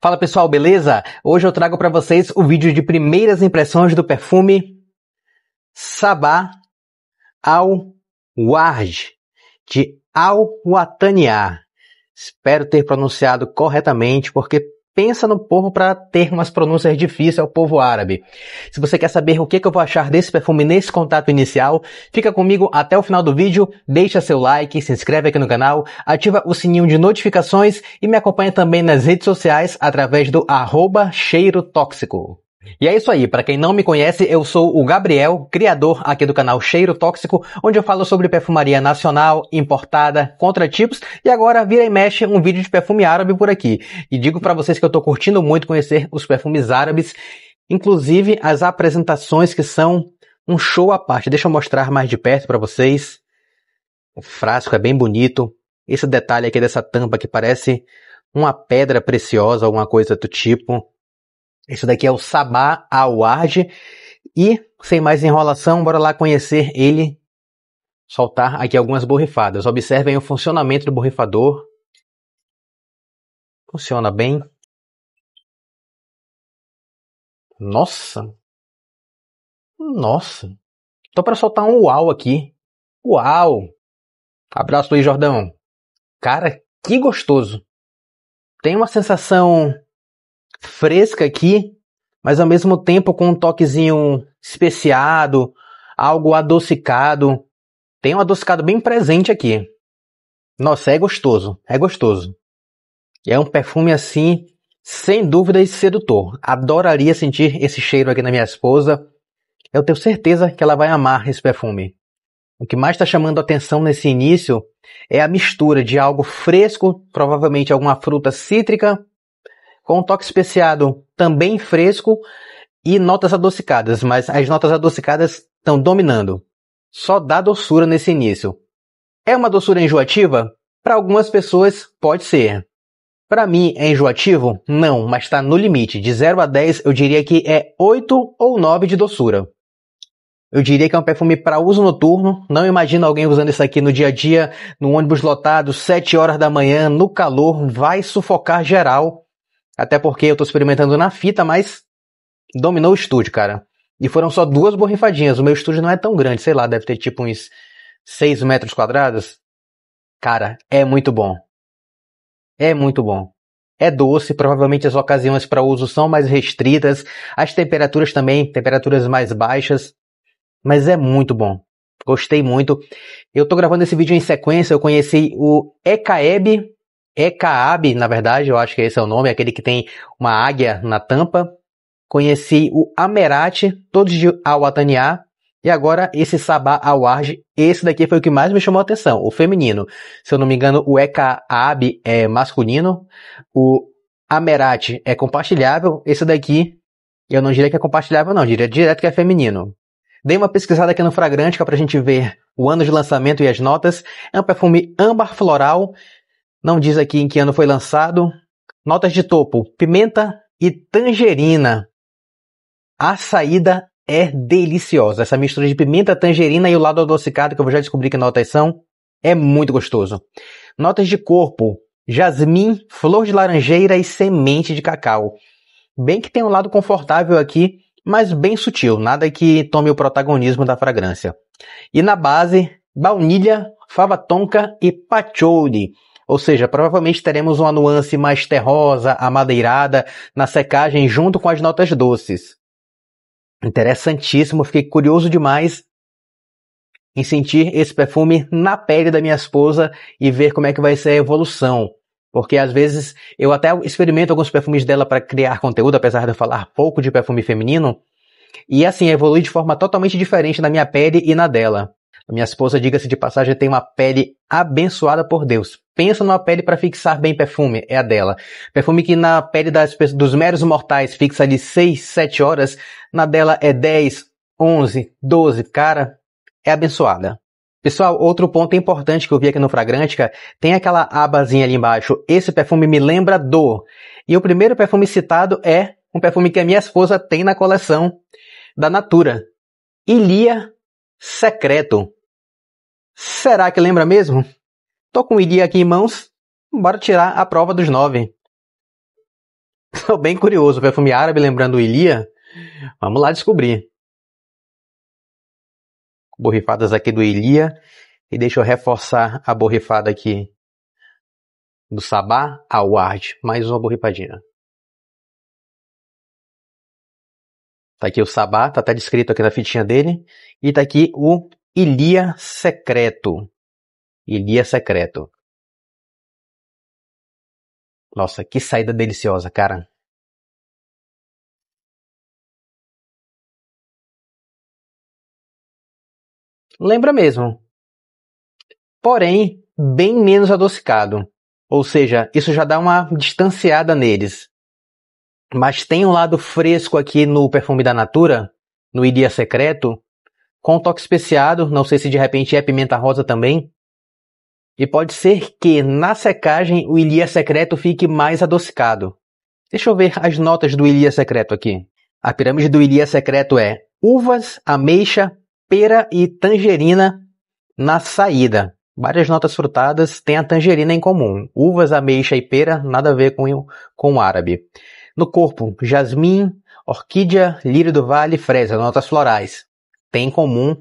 Fala pessoal, beleza? Hoje eu trago para vocês o vídeo de primeiras impressões do perfume Sabá Al Ward de Al Watania. Espero ter pronunciado corretamente porque pensa no povo para ter umas pronúncias difíceis ao é povo árabe. Se você quer saber o que, que eu vou achar desse perfume nesse contato inicial, fica comigo até o final do vídeo, deixa seu like, se inscreve aqui no canal, ativa o sininho de notificações e me acompanha também nas redes sociais através do arroba cheiro tóxico. E é isso aí, para quem não me conhece, eu sou o Gabriel, criador aqui do canal Cheiro Tóxico, onde eu falo sobre perfumaria nacional, importada, contratipos e agora vira e mexe um vídeo de perfume árabe por aqui. E digo para vocês que eu tô curtindo muito conhecer os perfumes árabes, inclusive as apresentações que são um show à parte. Deixa eu mostrar mais de perto para vocês. O frasco é bem bonito. Esse detalhe aqui dessa tampa que parece uma pedra preciosa, alguma coisa do tipo. Isso daqui é o Sabá Award. E, sem mais enrolação, bora lá conhecer ele, soltar aqui algumas borrifadas. Observem o funcionamento do borrifador. Funciona bem. Nossa! Nossa! Tô para soltar um uau aqui. Uau! Abraço, aí, Jordão. Cara, que gostoso. Tem uma sensação fresca aqui, mas ao mesmo tempo com um toquezinho especiado, algo adocicado. Tem um adocicado bem presente aqui. Nossa, é gostoso, é gostoso. É um perfume assim, sem e sedutor. Adoraria sentir esse cheiro aqui na minha esposa. Eu tenho certeza que ela vai amar esse perfume. O que mais está chamando atenção nesse início é a mistura de algo fresco, provavelmente alguma fruta cítrica, com um toque especiado também fresco e notas adocicadas, mas as notas adocicadas estão dominando. Só dá doçura nesse início. É uma doçura enjoativa? Para algumas pessoas pode ser. Para mim é enjoativo? Não, mas está no limite. De 0 a 10 eu diria que é 8 ou 9 de doçura. Eu diria que é um perfume para uso noturno. Não imagino alguém usando isso aqui no dia a dia, no ônibus lotado, 7 horas da manhã, no calor, vai sufocar geral. Até porque eu tô experimentando na fita, mas dominou o estúdio, cara. E foram só duas borrifadinhas. O meu estúdio não é tão grande, sei lá, deve ter tipo uns 6 metros quadrados. Cara, é muito bom. É muito bom. É doce, provavelmente as ocasiões para uso são mais restritas, as temperaturas também, temperaturas mais baixas, mas é muito bom. Gostei muito. Eu tô gravando esse vídeo em sequência, eu conheci o Ecaeb é na verdade, eu acho que esse é o nome, é aquele que tem uma águia na tampa. Conheci o Amerate, todos de Awataniá. E agora esse Sabá Awarj, esse daqui foi o que mais me chamou a atenção, o feminino. Se eu não me engano, o Ekaabe é masculino, o Amerate é compartilhável, esse daqui eu não diria que é compartilhável não, diria direto que é feminino. Dei uma pesquisada aqui no Fragrântica para a gente ver o ano de lançamento e as notas. É um perfume âmbar floral, não diz aqui em que ano foi lançado. Notas de topo: pimenta e tangerina. A saída é deliciosa. Essa mistura de pimenta, tangerina e o lado adocicado, que eu já descobri que notas são, é muito gostoso. Notas de corpo: jasmim, flor de laranjeira e semente de cacau. Bem que tem um lado confortável aqui, mas bem sutil, nada que tome o protagonismo da fragrância. E na base, baunilha, fava tonka e patchouli. Ou seja, provavelmente teremos uma nuance mais terrosa, amadeirada, na secagem junto com as notas doces. Interessantíssimo, fiquei curioso demais em sentir esse perfume na pele da minha esposa e ver como é que vai ser a evolução. Porque às vezes eu até experimento alguns perfumes dela para criar conteúdo, apesar de eu falar pouco de perfume feminino. E assim, evolui de forma totalmente diferente na minha pele e na dela. Minha esposa, diga-se de passagem, tem uma pele abençoada por Deus pensa numa pele para fixar bem perfume, é a dela. Perfume que na pele das, dos meros mortais fixa de 6, 7 horas, na dela é 10, 11, 12, cara, é abençoada. Pessoal, outro ponto importante que eu vi aqui no Fragrântica, tem aquela abazinha ali embaixo, esse perfume me lembra do. E o primeiro perfume citado é um perfume que a minha esposa tem na coleção da Natura. Ilia Secreto. Será que lembra mesmo? Tô com o ID aqui em mãos, bora tirar a prova dos nove. Estou bem curioso, perfume árabe lembrando o Ilia? Vamos lá descobrir. Borrifadas aqui do Ilia. E deixa eu reforçar a borrifada aqui do Sabá ao Mais uma borrifadinha. Tá aqui o Sabá, tá até descrito aqui na fitinha dele. E tá aqui o Ilia Secreto e secreto. Nossa, que saída deliciosa, cara. Lembra mesmo. Porém, bem menos adocicado. Ou seja, isso já dá uma distanciada neles. Mas tem um lado fresco aqui no perfume da Natura, no Iria Secreto, com um toque especiado, não sei se de repente é pimenta rosa também, e pode ser que, na secagem, o ilia secreto fique mais adocicado. Deixa eu ver as notas do ilia secreto aqui. A pirâmide do ilia secreto é uvas, ameixa, pera e tangerina na saída. Várias notas frutadas têm a tangerina em comum. Uvas, ameixa e pera, nada a ver com, com o árabe. No corpo, jasmim, orquídea, lírio do vale e fresa, notas florais. Tem em comum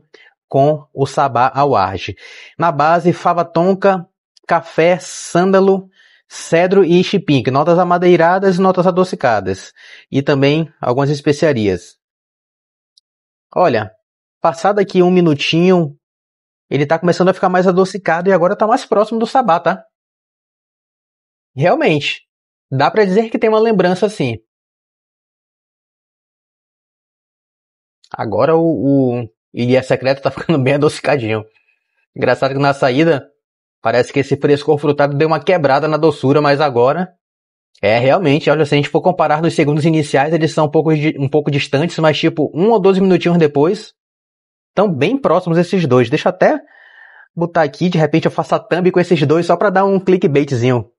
com o Sabá ao Arge. Na base, fava tonka, café, sândalo, cedro e chipim, notas amadeiradas e notas adocicadas, e também algumas especiarias. Olha, passado aqui um minutinho, ele tá começando a ficar mais adocicado e agora tá mais próximo do sabá, tá? Realmente, dá para dizer que tem uma lembrança assim. Agora o, o e a secreta tá ficando bem adocicadinho. Engraçado que na saída, parece que esse frescor frutado deu uma quebrada na doçura, mas agora. É, realmente, olha, se a gente for comparar nos segundos iniciais, eles são um pouco, um pouco distantes, mas tipo, um ou dois minutinhos depois, estão bem próximos esses dois. Deixa eu até botar aqui, de repente eu faço a thumb com esses dois só para dar um clickbaitzinho.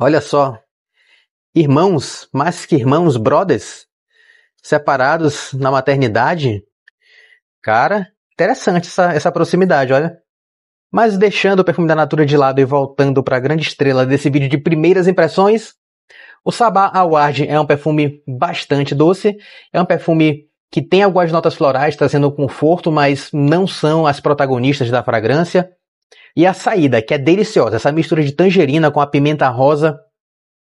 Olha só. Irmãos, mais que irmãos, brothers, separados na maternidade, Cara, interessante essa, essa proximidade, olha. Mas deixando o perfume da Natura de lado e voltando para a grande estrela desse vídeo de primeiras impressões, o Sabá Award é um perfume bastante doce, é um perfume que tem algumas notas florais trazendo tá conforto, mas não são as protagonistas da fragrância. E a saída, que é deliciosa, essa mistura de tangerina com a pimenta rosa,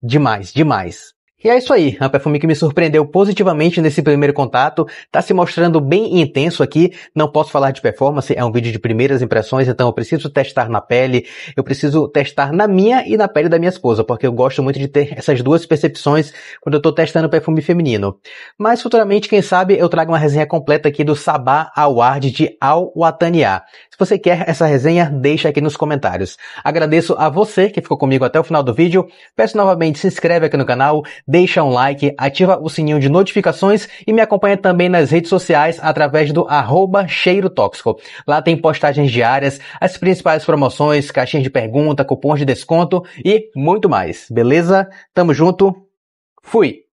demais, demais. E é isso aí, Um perfume que me surpreendeu positivamente nesse primeiro contato, tá se mostrando bem intenso aqui, não posso falar de performance, é um vídeo de primeiras impressões, então eu preciso testar na pele, eu preciso testar na minha e na pele da minha esposa, porque eu gosto muito de ter essas duas percepções quando eu tô testando perfume feminino. Mas futuramente, quem sabe, eu trago uma resenha completa aqui do Sabah Award de Al Watania. Se você quer essa resenha, deixa aqui nos comentários. Agradeço a você que ficou comigo até o final do vídeo, peço novamente se inscreve aqui no canal, deixa um like, ativa o sininho de notificações e me acompanha também nas redes sociais através do arroba cheiro tóxico. Lá tem postagens diárias, as principais promoções, caixinhas de pergunta, cupons de desconto e muito mais, beleza? Tamo junto, fui!